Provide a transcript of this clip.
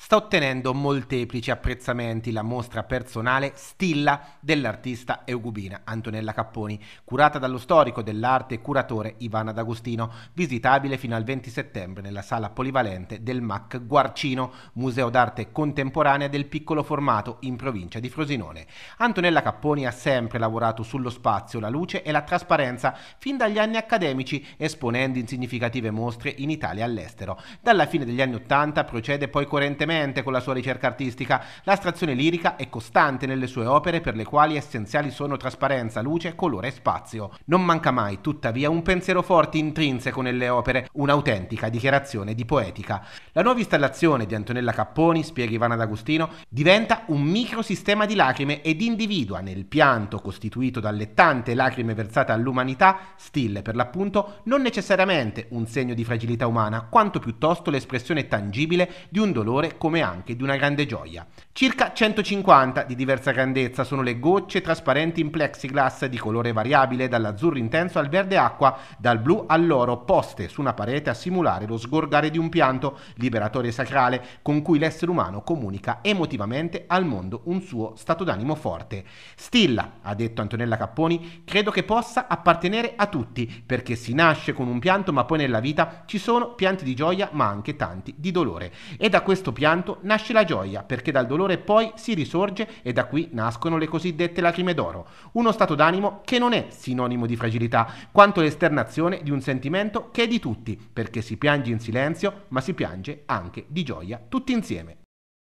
sta ottenendo molteplici apprezzamenti la mostra personale Stilla dell'artista eugubina Antonella Capponi, curata dallo storico dell'arte e curatore Ivana D'Agostino, visitabile fino al 20 settembre nella sala polivalente del MAC Guarcino, Museo d'arte contemporanea del piccolo formato in provincia di Frosinone. Antonella Capponi ha sempre lavorato sullo spazio, la luce e la trasparenza fin dagli anni accademici, esponendo in significative mostre in Italia e all'estero. Dalla fine degli anni Ottanta procede poi correntemente coerentemente con la sua ricerca artistica. L'astrazione lirica è costante nelle sue opere per le quali essenziali sono trasparenza, luce, colore e spazio. Non manca mai, tuttavia, un pensiero forte intrinseco nelle opere, un'autentica dichiarazione di poetica. La nuova installazione di Antonella Capponi, spiega Ivana D'Agostino, diventa un microsistema di lacrime ed individua nel pianto costituito dalle tante lacrime versate all'umanità, stille per l'appunto, non necessariamente un segno di fragilità umana, quanto piuttosto l'espressione tangibile di un dolore come anche di una grande gioia. Circa 150 di diversa grandezza sono le gocce trasparenti in plexiglass di colore variabile dall'azzurro intenso al verde acqua, dal blu all'oro, poste su una parete a simulare lo sgorgare di un pianto, liberatore sacrale, con cui l'essere umano comunica emotivamente al mondo un suo stato d'animo forte. Stilla, ha detto Antonella Capponi, credo che possa appartenere a tutti, perché si nasce con un pianto ma poi nella vita ci sono pianti di gioia ma anche tanti di dolore. E da questo pianto pianto nasce la gioia, perché dal dolore poi si risorge e da qui nascono le cosiddette lacrime d'oro, uno stato d'animo che non è sinonimo di fragilità, quanto l'esternazione di un sentimento che è di tutti, perché si piange in silenzio, ma si piange anche di gioia tutti insieme.